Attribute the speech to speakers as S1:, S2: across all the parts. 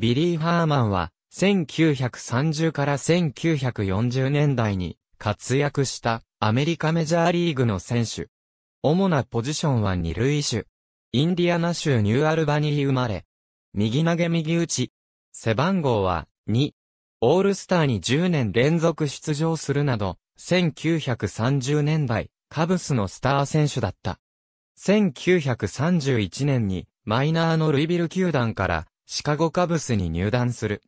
S1: ビリー・ハーマンは、1930から1940年代に活躍したアメリカメジャーリーグの選手。主なポジションは二塁手。インディアナ州ニューアルバニー生まれ。右投げ右打ち。背番号は2。オールスターに10年連続出場するなど、1930年代、カブスのスター選手だった。1931年にマイナーのルイビル球団からシカゴカブスに入団する。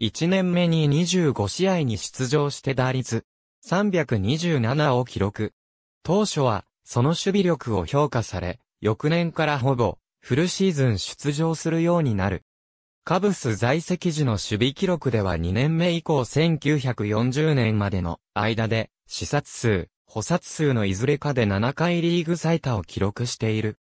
S1: 1年目に25試合に出場して打率327を記録。当初はその守備力を評価され、翌年からほぼフルシーズン出場するようになる。カブス在籍時の守備記録では2年目以降1940年までの間で、視察数、補殺数のいずれかで7回リーグ最多を記録している。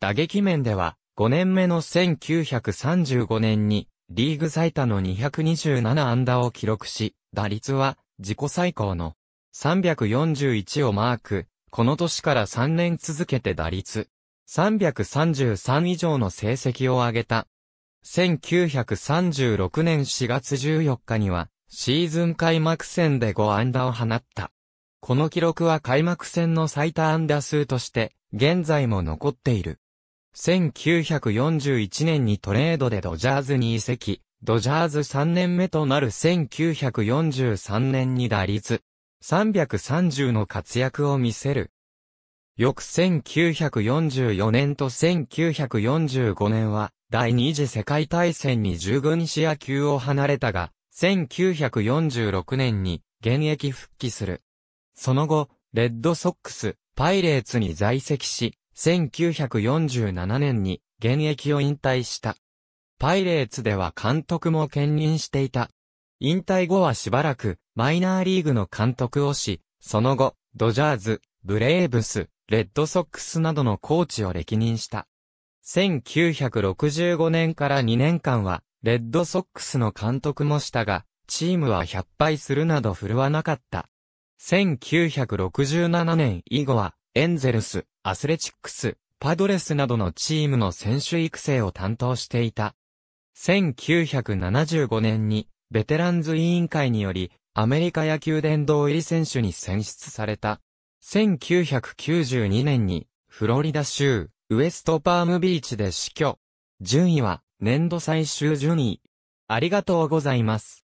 S1: 打撃面では、5年目の1935年に、リーグ最多の227安打を記録し、打率は自己最高の341をマーク、この年から3年続けて打率333以上の成績を上げた。1936年4月14日には、シーズン開幕戦で5安打を放った。この記録は開幕戦の最多安打数として、現在も残っている。1941年にトレードでドジャーズに移籍、ドジャーズ3年目となる1943年に打率330の活躍を見せる。翌1944年と1945年は第二次世界大戦に従軍し野球を離れたが、1946年に現役復帰する。その後、レッドソックス、パイレーツに在籍し、1947年に現役を引退した。パイレーツでは監督も兼任していた。引退後はしばらくマイナーリーグの監督をし、その後、ドジャーズ、ブレーブス、レッドソックスなどのコーチを歴任した。1965年から2年間は、レッドソックスの監督もしたが、チームは100敗するなど振るわなかった。1967年以後は、エンゼルス、アスレチックス、パドレスなどのチームの選手育成を担当していた。1975年に、ベテランズ委員会により、アメリカ野球殿堂入り選手に選出された。1992年に、フロリダ州、ウエストパームビーチで死去。順位は、年度最終順位。ありがとうございます。